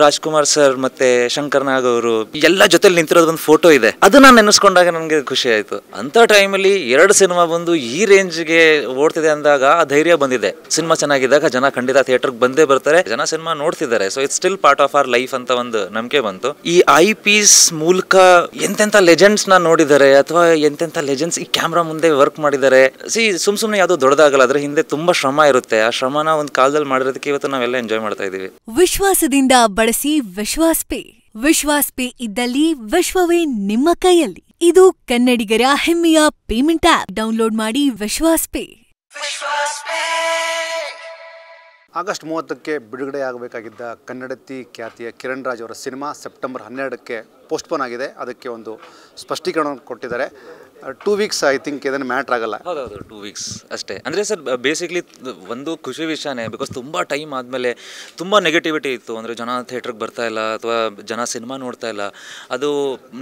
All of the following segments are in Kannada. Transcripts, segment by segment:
ರಾಜ್ಕುಮಾರ್ ಸರ್ ಮತ್ತೆ ಶಂಕರ್ ನಾಗ್ ಅವರು ಎಲ್ಲ ಜೊತೆಲಿ ನಿಂತಿರೋದ್ ಒಂದು ಫೋಟೋ ಇದೆ ಅದನ್ನ ನೆನೆಸ್ಕೊಂಡಾಗ ನನಗೆ ಖುಷಿ ಆಯ್ತು ಅಂತ ಟೈಮಲ್ಲಿ ಎರಡು ಸಿನಿಮಾ ಬಂದು ಈ ರೇಂಜ್ ಗೆ ಓಡ್ತಿದೆ ಅಂದಾಗ ಆ ಧೈರ್ಯ ಬಂದಿದೆ ಸಿನಿಮಾ ಚೆನ್ನಾಗಿದ್ದಾಗ ಜನ ಖಂಡಿತ ಥಿಯೇಟರ್ ಬಂದೇ ಬರ್ತಾರೆ ಜನ ಸಿನಿಮಾ ನೋಡ್ತಿದ್ದಾರೆ so it still part of our life ಅಂತ ಒಂದು ನಂಬಿಕೆ ಬಂತು ಈ ಐ ಪೀಸ್ ಮೂಲಕ ಎಂತೆಂತ ಲೆಜೆಂಡ್ಸ್ ನ ನೋಡಿದ್ದಾರೆ ಅಥವಾ ಎಂತೆಂತ ಲೆಜೆಂಡ್ಸ್ ಈ ಕ್ಯಾಮ್ರಾ ಮುಂದೆ ವರ್ಕ್ ಮಾಡಿದ್ದಾರೆ ಸಿ ಸುಮ್ ಸುಮ್ನೆ ಯಾವ್ದು ದೊಡ್ಡದಾಗಲ್ಲ ಅದ್ರ ಹಿಂದೆ ತುಂಬಾ ಶ್ರಮ ಇರುತ್ತೆ ಆ ಶ್ರಮನ ಒಂದು ಕಾಲದಲ್ಲಿ ಮಾಡಿರೋದಕ್ಕೆ ಇವತ್ತು ನಾವೆಲ್ಲ ಎಂಜಾಯ್ ಮಾಡ್ತಾ ಇದೀವಿ ವಿಶ್ವಾಸದಿಂದ ಬಳಸಿ ವಿಶ್ವಾಸ್ ಪೇ ವಿಶ್ವಾಸ್ ಪೇ ಇದ್ದಲ್ಲಿ ವಿಶ್ವವೇ ನಿಮ್ಮ ಕೈಯಲ್ಲಿ ಇದು ಕನ್ನಡಿಗರ ಹೆಮ್ಮೆಯ ಪೇಮೆಂಟ್ ಆಪ್ ಡೌನ್ಲೋಡ್ ಮಾಡಿ ವಿಶ್ವಾಸ್ ಪೇ ಆಗಸ್ಟ್ ಮೂವತ್ತಕ್ಕೆ ಬಿಡುಗಡೆಯಾಗಬೇಕಾಗಿದ್ದ ಕನ್ನಡತಿ ಖ್ಯಾತಿಯ ಕಿರಣ್ ರಾಜ್ ಅವರ ಸಿನಿಮಾ ಸೆಪ್ಟೆಂಬರ್ ಹನ್ನೆರಡಕ್ಕೆ ಪೋಸ್ಟ್ಪೋನ್ ಆಗಿದೆ ಅದಕ್ಕೆ ಒಂದು ಸ್ಪಷ್ಟೀಕರಣ ಕೊಟ್ಟಿದ್ದಾರೆ ಟೂ ವೀಕ್ಸ್ ಐ ಥಿಂಕ್ ಇದನ್ನು ಮ್ಯಾಟ್ರ್ ಆಗಲ್ಲ ಹೌದೌದು ಟೂ ವೀಕ್ಸ್ ಅಷ್ಟೇ ಅಂದರೆ ಸರ್ ಬೇಸಿಕ್ಲಿ ಒಂದು ಖುಷಿ ವಿಷಯನೇ ಬಿಕಾಸ್ ತುಂಬ ಟೈಮ್ ಆದಮೇಲೆ ತುಂಬ ನೆಗೆಟಿವಿಟಿ ಇತ್ತು ಅಂದರೆ ಜನ ಥಿಯೇಟ್ರಿಗೆ ಬರ್ತಾ ಇಲ್ಲ ಅಥವಾ ಜನ ಸಿನಿಮಾ ನೋಡ್ತಾ ಇಲ್ಲ ಅದು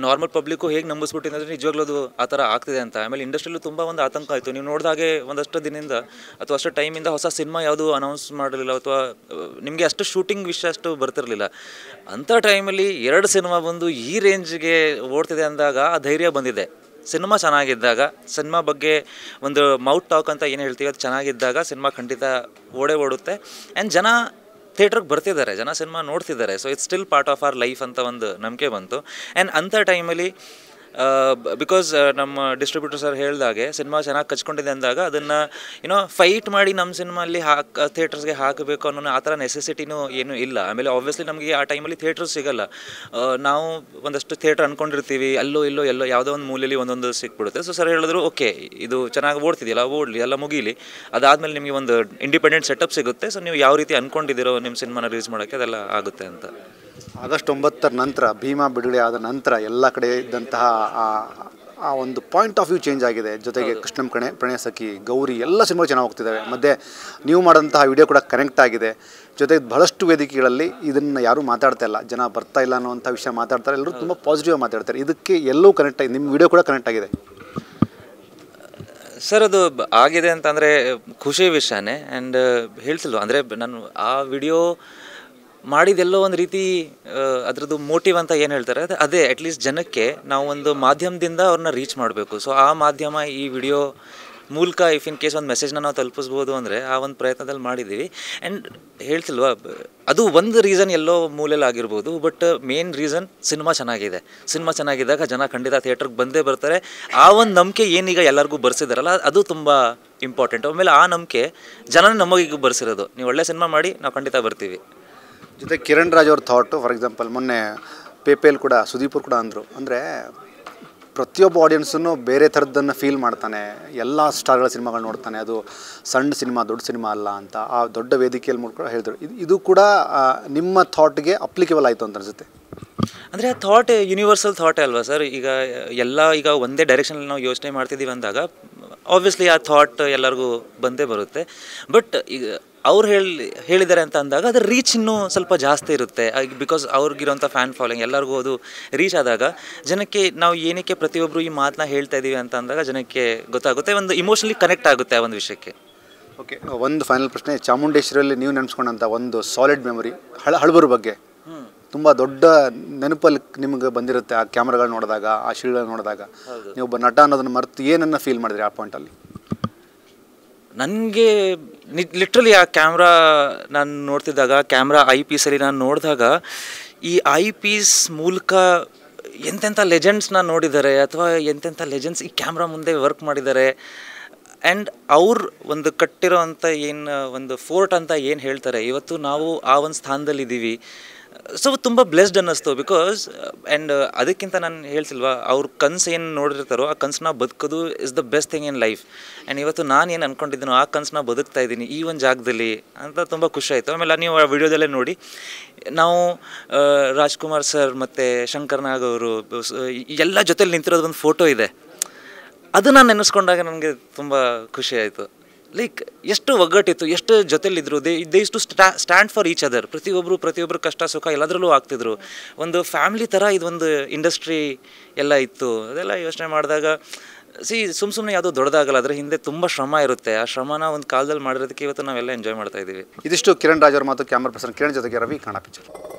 ನಾರ್ಮಲ್ ಪಬ್ಲಿಕ್ಕು ಹೇಗೆ ನಂಬಿಸ್ಬಿಟ್ಟಿದೆ ನಿಜವಾಗ್ಲೂ ಅದು ಆ ಥರ ಆಗ್ತಿದೆ ಅಂತ ಆಮೇಲೆ ಇಂಡಸ್ಟ್ರಿಯಲ್ಲೂ ತುಂಬ ಒಂದು ಆತಂಕ ಆಯಿತು ನೀವು ನೋಡಿದಾಗೆ ಒಂದಷ್ಟು ದಿನದಿಂದ ಅಥವಾ ಅಷ್ಟು ಟೈಮಿಂದ ಹೊಸ ಸಿನಿಮಾ ಯಾವುದು ಅನೌನ್ಸ್ ಮಾಡಲಿಲ್ಲ ಅಥವಾ ನಿಮಗೆ ಅಷ್ಟು ಶೂಟಿಂಗ್ ವಿಷಯ ಅಷ್ಟು ಬರ್ತಿರಲಿಲ್ಲ ಅಂಥ ಟೈಮಲ್ಲಿ ಎರಡು ಸಿನಿಮಾ ಬಂದು ಈ ರೇಂಜ್ಗೆ ಓಡ್ತಿದೆ ಅಂದಾಗ ಆ ಧೈರ್ಯ ಬಂದಿದೆ ಸಿನಿಮಾ ಚೆನ್ನಾಗಿದ್ದಾಗ ಸಿನಿಮಾ ಬಗ್ಗೆ ಒಂದು ಮೌತ್ ಟಾಕ್ ಅಂತ ಏನು ಹೇಳ್ತೀವಿ ಅದು ಚೆನ್ನಾಗಿದ್ದಾಗ ಸಿನಿಮಾ ಖಂಡಿತ ಓಡೇ ಓಡುತ್ತೆ ಆ್ಯಂಡ್ ಜನ ಥಿಯೇಟ್ರಿಗೆ ಬರ್ತಿದ್ದಾರೆ ಜನ ಸಿನಿಮಾ ನೋಡ್ತಿದ್ದಾರೆ so it's still part of our life ಅಂತ ಒಂದು ನಂಬಿಕೆ ಬಂತು ಆ್ಯಂಡ್ ಅಂಥ ಟೈಮಲ್ಲಿ ಬಿಕಾಸ್ ನಮ್ಮ ಡಿಸ್ಟ್ರಿಬ್ಯೂಟರ್ ಸರ್ ಹೇಳಿದಾಗೆ ಸಿನಿಮಾ ಚೆನ್ನಾಗಿ ಕಚ್ಕೊಂಡಿದೆ ಅಂದಾಗ ಅದನ್ನು ಏನೋ ಫೈಟ್ ಮಾಡಿ ನಮ್ಮ ಸಿನಿಮಾ ಅಲ್ಲಿ ಹಾಕಿ ಥಿಯೇಟರ್ಸ್ಗೆ ಹಾಕಬೇಕು ಅನ್ನೋ ಆ ಥರ ನೆಸೆಸಿಟಿನೂ ಏನೂ ಇಲ್ಲ ಆಮೇಲೆ ಆಬ್ವಿಯಸ್ಲಿ ನಮಗೆ ಆ ಟೈಮಲ್ಲಿ ಥಿಯೇಟರ್ಸ್ ಸಿಗಲ್ಲ ನಾವು ಒಂದಷ್ಟು ಥಿಯೇಟರ್ ಅಂದ್ಕೊಂಡಿರ್ತೀವಿ ಅಲ್ಲೋ ಇಲ್ಲೋ ಎಲ್ಲೋ ಯಾವುದೋ ಒಂದು ಮೂಲೆಯಲ್ಲಿ ಒಂದೊಂದು ಸಿಕ್ಬಿಡುತ್ತೆ ಸೊ ಸರ್ ಹೇಳಿದ್ರು ಓಕೆ ಇದು ಚೆನ್ನಾಗಿ ಓಡ್ತಿದೆಯಲ್ಲ ಓಡಲಿ ಎಲ್ಲ ಮುಗೀಲಿ ಅದಾದಮೇಲೆ ನಿಮಗೆ ಒಂದು ಇಂಡಿಪೆಂಡೆಂಟ್ ಸೆಟಪ್ ಸಿಗುತ್ತೆ ಸೊ ನೀವು ಯಾವ ರೀತಿ ಅಂದ್ಕೊಂಡಿದ್ದೀರೋ ನಿಮ್ಮ ಸಿನಿಮಾನ ರಿಲೀಸ್ ಮಾಡೋಕ್ಕೆ ಅದೆಲ್ಲ ಆಗುತ್ತೆ ಅಂತ ಆಗಸ್ಟ್ ಒಂಬತ್ತರ ನಂತರ ಭೀಮಾ ಬಿಡುಗಡೆ ಆದ ನಂತರ ಎಲ್ಲ ಕಡೆ ಇದ್ದಂತಹ ಆ ಒಂದು ಪಾಯಿಂಟ್ ಆಫ್ ವ್ಯೂ ಚೇಂಜ್ ಆಗಿದೆ ಜೊತೆಗೆ ಕೃಷ್ಣಂ ಕಣೆ ಪ್ರಣಯ ಸಖಿ ಗೌರಿ ಎಲ್ಲ ಸಿನಿಮಾ ಚೆನ್ನಾಗಿ ಹೋಗ್ತಿದ್ದಾವೆ ಮತ್ತು ನೀವು ಮಾಡೋಂತಹ ವಿಡಿಯೋ ಕೂಡ ಕನೆಕ್ಟ್ ಆಗಿದೆ ಜೊತೆಗೆ ಬಹಳಷ್ಟು ವೇದಿಕೆಗಳಲ್ಲಿ ಇದನ್ನು ಯಾರೂ ಮಾತಾಡ್ತಾ ಇಲ್ಲ ಜನ ಬರ್ತಾ ಇಲ್ಲ ಅನ್ನೋಂಥ ವಿಷಯ ಮಾತಾಡ್ತಾರೆ ಎಲ್ಲರೂ ತುಂಬ ಪಾಸಿಟಿವ್ ಮಾತಾಡ್ತಾರೆ ಇದಕ್ಕೆ ಎಲ್ಲೂ ಕನೆಕ್ಟ್ ಆಗಿದೆ ನಿಮ್ಮ ವಿಡಿಯೋ ಕೂಡ ಕನೆಕ್ಟ್ ಆಗಿದೆ ಸರ್ ಅದು ಆಗಿದೆ ಅಂತಂದರೆ ಖುಷಿ ವಿಷಯನೇ ಆ್ಯಂಡ್ ಹೇಳ್ತಿಲ್ವ ಅಂದರೆ ನಾನು ಆ ವಿಡಿಯೋ ಮಾಡಿದೆಲ್ಲೋ ಒಂದು ರೀತಿ ಅದರದ್ದು ಮೋಟಿವ್ ಅಂತ ಏನು ಹೇಳ್ತಾರೆ ಅದು ಅದೇ ಅಟ್ಲೀಸ್ಟ್ ಜನಕ್ಕೆ ನಾವು ಒಂದು ಮಾಧ್ಯಮದಿಂದ ಅವ್ರನ್ನ ರೀಚ್ ಮಾಡಬೇಕು ಸೊ ಆ ಮಾಧ್ಯಮ ಈ ವಿಡಿಯೋ ಮೂಲಕ ಇಫ್ ಇನ್ ಕೇಸ್ ಒಂದು ಮೆಸೇಜ್ನ ನಾವು ತಲುಪಿಸ್ಬೋದು ಅಂದರೆ ಆ ಒಂದು ಪ್ರಯತ್ನದಲ್ಲಿ ಮಾಡಿದ್ದೀವಿ ಆ್ಯಂಡ್ ಹೇಳ್ತಿಲ್ವಾ ಅದು ಒಂದು ರೀಸನ್ ಎಲ್ಲೋ ಮೂಲೆಯಲ್ಲಿ ಆಗಿರ್ಬೋದು ಬಟ್ ಮೇನ್ ರೀಸನ್ ಸಿನಿಮಾ ಚೆನ್ನಾಗಿದೆ ಸಿನಿಮಾ ಚೆನ್ನಾಗಿದ್ದಾಗ ಜನ ಖಂಡಿತ ಥಿಯೇಟ್ರಿಗೆ ಬಂದೇ ಬರ್ತಾರೆ ಆ ಒಂದು ನಂಬಿಕೆ ಏನೀಗ ಎಲ್ಲರಿಗೂ ಬರ್ಸಿದಾರಲ್ಲ ಅದು ತುಂಬ ಇಂಪಾರ್ಟೆಂಟ್ ಆಮೇಲೆ ಆ ನಂಬಿಕೆ ಜನನ ನಮಗೀಗ ಬರ್ಸಿರೋದು ನೀವು ಒಳ್ಳೆ ಸಿನಿಮಾ ಮಾಡಿ ನಾವು ಖಂಡಿತ ಬರ್ತೀವಿ ಜೊತೆ ಕಿರಣ್ ರಾಜ್ ಅವ್ರ ಥಾಟು ಫಾರ್ ಎಕ್ಸಾಂಪಲ್ ಮೊನ್ನೆ ಪೇಪೇಲ್ ಕೂಡ ಸುದೀಪುರ್ ಕೂಡ ಅಂದರು ಅಂದರೆ ಪ್ರತಿಯೊಬ್ಬ ಆಡಿಯನ್ಸನ್ನು ಬೇರೆ ಥರದ್ದನ್ನು ಫೀಲ್ ಮಾಡ್ತಾನೆ ಎಲ್ಲ ಸ್ಟಾರ್ಗಳ ಸಿನಿಮಾಗಳು ನೋಡ್ತಾನೆ ಅದು ಸಣ್ಣ ಸಿನಿಮಾ ದೊಡ್ಡ ಸಿನಿಮಾ ಅಲ್ಲ ಅಂತ ಆ ದೊಡ್ಡ ವೇದಿಕೆಯಲ್ಲಿ ಕೂಡ ಹೇಳಿದ್ರು ಇದು ಇದು ಕೂಡ ನಿಮ್ಮ ಥಾಟ್ಗೆ ಅಪ್ಲಿಕೇಬಲ್ ಆಯಿತು ಅಂತ ಅನಿಸುತ್ತೆ ಅಂದರೆ ಆ ಥಾಟ್ ಯೂನಿವರ್ಸಲ್ ಥಾಟೇ ಅಲ್ವಾ ಸರ್ ಈಗ ಎಲ್ಲ ಈಗ ಒಂದೇ ಡೈರೆಕ್ಷನಲ್ಲಿ ನಾವು ಯೋಚನೆ ಮಾಡ್ತಿದ್ದೀವಿ ಅಂದಾಗ ಆಬ್ವಿಯಸ್ಲಿ ಆ ಥಾಟ್ ಎಲ್ಲರಿಗೂ ಬಂದೇ ಬರುತ್ತೆ ಬಟ್ ಈಗ ಅವ್ರು ಹೇಳಿ ಹೇಳಿದ್ದಾರೆ ಅಂತ ಅಂದಾಗ ಅದರ ರೀಚ್ ಇನ್ನೂ ಸ್ವಲ್ಪ ಜಾಸ್ತಿ ಇರುತ್ತೆ ಬಿಕಾಸ್ ಅವ್ರಿಗಿರೋಂಥ ಫ್ಯಾನ್ ಫಾಲೋಯಿಂಗ್ ಎಲ್ಲರಿಗೂ ಅದು ರೀಚ್ ಆದಾಗ ಜನಕ್ಕೆ ನಾವು ಏನಕ್ಕೆ ಪ್ರತಿಯೊಬ್ಬರು ಈ ಮಾತನ್ನ ಹೇಳ್ತಾ ಇದ್ದೀವಿ ಅಂತ ಅಂದಾಗ ಜನಕ್ಕೆ ಗೊತ್ತಾಗುತ್ತೆ ಒಂದು ಇಮೋಷನಲಿ ಕನೆಕ್ಟ್ ಆಗುತ್ತೆ ಆ ಒಂದು ವಿಷಯಕ್ಕೆ ಓಕೆ ಒಂದು ಫೈನಲ್ ಪ್ರಶ್ನೆ ಚಾಮುಂಡೇಶ್ವರಿಯಲ್ಲಿ ನೀವು ನೆನೆಸ್ಕೊಂಡಂಥ ಒಂದು ಸಾಲಿಡ್ ಮೆಮೊರಿ ಹಳ ಹಳಬರ ಬಗ್ಗೆ ತುಂಬ ದೊಡ್ಡ ನೆನಪಲ್ಲಿ ನಿಮಗೆ ಬಂದಿರುತ್ತೆ ಆ ಕ್ಯಾಮ್ರಾಗಳು ನೋಡಿದಾಗ ಆ ಶೀಲ್ಡ್ ನೋಡಿದಾಗ ನೀವು ಒಬ್ಬ ನಟ ಅನ್ನೋದನ್ನು ಮರೆತು ಏನನ್ನ ಫೀಲ್ ಮಾಡಿದ್ರಿ ಆ ಪಾಯಿಂಟಲ್ಲಿ ನನಗೆ ಲಿಟ್ರಲಿ ಆ ಕ್ಯಾಮ್ರಾ ನಾನು ನೋಡ್ತಿದ್ದಾಗ ಕ್ಯಾಮ್ರಾ ಐ ಪೀಸಲ್ಲಿ ನಾನು ನೋಡಿದಾಗ ಈ ಐ ಪೀಸ್ ಮೂಲಕ ಎಂತೆಂಥ ಲೆಜೆಂಡ್ಸ್ನ ನೋಡಿದ್ದಾರೆ ಅಥವಾ ಎಂತೆಂಥ ಲೆಜೆಂಡ್ಸ್ ಈ ಕ್ಯಾಮ್ರಾ ಮುಂದೆ ವರ್ಕ್ ಮಾಡಿದ್ದಾರೆ ಆ್ಯಂಡ್ ಅವ್ರ ಒಂದು ಕಟ್ಟಿರೋ ಅಂಥ ಏನು ಒಂದು ಫೋರ್ಟ್ ಅಂತ ಏನು ಹೇಳ್ತಾರೆ ಇವತ್ತು ನಾವು ಆ ಒಂದು ಸ್ಥಾನದಲ್ಲಿದ್ದೀವಿ ಸೊ ತುಂಬ ಬ್ಲೆಸ್ಡ್ ಅನ್ನಿಸ್ತು ಬಿಕಾಸ್ ಆ್ಯಂಡ್ uh, uh, ಅದಕ್ಕಿಂತ ನಾನು ಹೇಳ್ತಿಲ್ವಾ ಅವ್ರ ಕನ್ಸು ಏನು ನೋಡಿರ್ತಾರೋ ಆ ಕನಸನ್ನ ಬದುಕೋದು is the best thing in life and ಇವತ್ತು ನಾನು ಏನು ಅಂದ್ಕೊಂಡಿದ್ದೀನೋ ಆ ಕನಸನ್ನ ಬದುಕ್ತಾ ಇದ್ದೀನಿ ಈ ಒಂದು ಜಾಗದಲ್ಲಿ ಅಂತ ತುಂಬ ಖುಷಿ ಆಮೇಲೆ ನೀವು ಆ ವಿಡಿಯೋದಲ್ಲೇ ನೋಡಿ ನಾವು ರಾಜ್ಕುಮಾರ್ ಸರ್ ಮತ್ತು ಶಂಕರ್ ನಾಗ್ ಅವರು ಎಲ್ಲ ಜೊತೆಲಿ ನಿಂತಿರೋದು ಒಂದು ಫೋಟೋ ಇದೆ ಅದು ನಾನು ನೆನೆಸ್ಕೊಂಡಾಗ ನನಗೆ ತುಂಬ ಖುಷಿ ಲೈಕ್ ಎಷ್ಟು ಒಗ್ಗಟ್ಟಿತ್ತು ಎಷ್ಟು ಜೊತೆಲಿದ್ರು they they to sta stand for each other ಪ್ರತಿಯೊಬ್ಬರು ಪ್ರತಿಯೊಬ್ಬರು ಕಷ್ಟ ಸುಖ ಎಲ್ಲದರಲ್ಲೂ ಆಗ್ತಿದ್ರು ಒಂದು ಫ್ಯಾಮಿಲಿ ಥರ ಇದೊಂದು ಇಂಡಸ್ಟ್ರಿ ಎಲ್ಲ ಇತ್ತು ಅದೆಲ್ಲ ಯೋಚನೆ ಮಾಡಿದಾಗ ಸಿ ಸುಮ್ ಸುಮ್ಮನೆ ಯಾವುದೋ ದೊಡ್ಡದಾಗಲ್ಲ ಅದರ ಹಿಂದೆ ತುಂಬ ಶ್ರಮ ಇರುತ್ತೆ ಆ ಶ್ರಮನ ಒಂದು ಕಾಲದಲ್ಲಿ ಮಾಡಿರೋದಕ್ಕೆ ಇವತ್ತು ನಾವೆಲ್ಲ ಎಂಜಾಯ್ ಮಾಡ್ತಾ ಇದ್ದೀವಿ ಇದಿಷ್ಟು ಕಿರಣ್ ರಾಜ್ ಮಾತು ಕ್ಯಾಮ್ರಾ ಪರ್ಸನ್ ಕಿರಣ್ ಜೊತೆಗೆ ರವಿ ಕಾಣ ಪಿಕ್ಚರ್